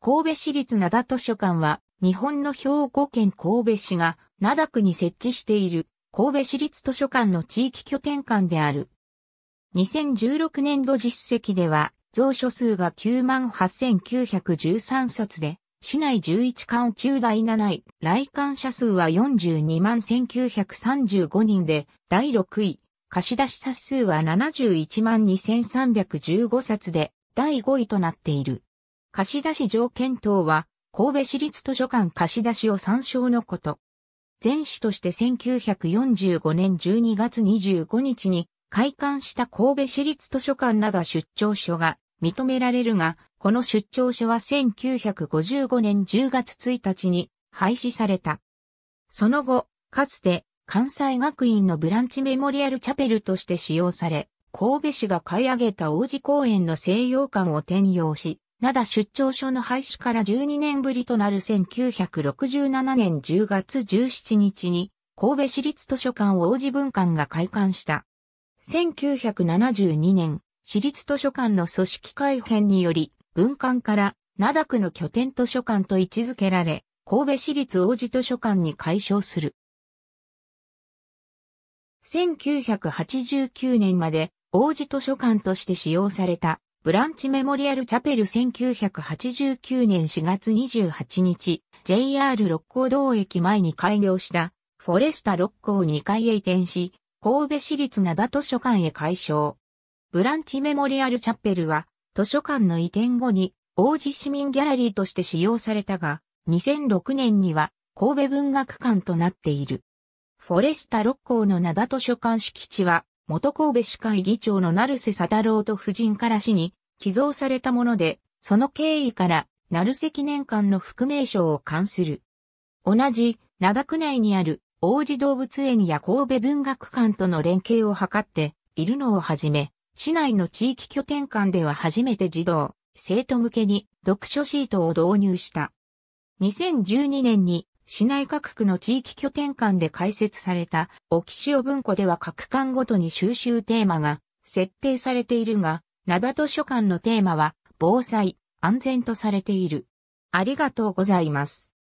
神戸市立灘図書館は、日本の兵庫県神戸市が、灘区に設置している、神戸市立図書館の地域拠点館である。2016年度実績では、蔵書数が98,913冊で、市内11館中第7位、来館者数は421,935人で、第6位、貸出冊数は712,315冊で、第5位となっている。貸し出し条件等は、神戸市立図書館貸し出しを参照のこと。前市として1945年12月25日に開館した神戸市立図書館など出張所が認められるが、この出張所は1955年10月1日に廃止された。その後、かつて関西学院のブランチメモリアルチャペルとして使用され、神戸市が買い上げた王子公園の西洋館を転用し、灘出張所の廃止から12年ぶりとなる1967年10月17日に神戸市立図書館王子文館が開館した。1972年、市立図書館の組織改編により、文館から灘区の拠点図書館と位置づけられ、神戸市立王子図書館に改称する。1989年まで王子図書館として使用されたブランチメモリアルチャペル1989年4月28日、JR 六甲道駅前に開業した、フォレスタ六甲2階へ移転し、神戸市立灘図書館へ改称。ブランチメモリアルチャペルは、図書館の移転後に、王子市民ギャラリーとして使用されたが、2006年には、神戸文学館となっている。フォレスタ六甲の灘図書館敷地は、元神戸市会議長の成瀬沙太郎と夫人から市に寄贈されたもので、その経緯から、成瀬記念館の副名称を冠する。同じ、灘区内にある王子動物園や神戸文学館との連携を図っているのをはじめ、市内の地域拠点館では初めて児童、生徒向けに読書シートを導入した。2012年に市内各区の地域拠点間で開設された、沖潮文庫では各館ごとに収集テーマが設定されているが、灘図書館のテーマは、防災、安全とされている。ありがとうございます。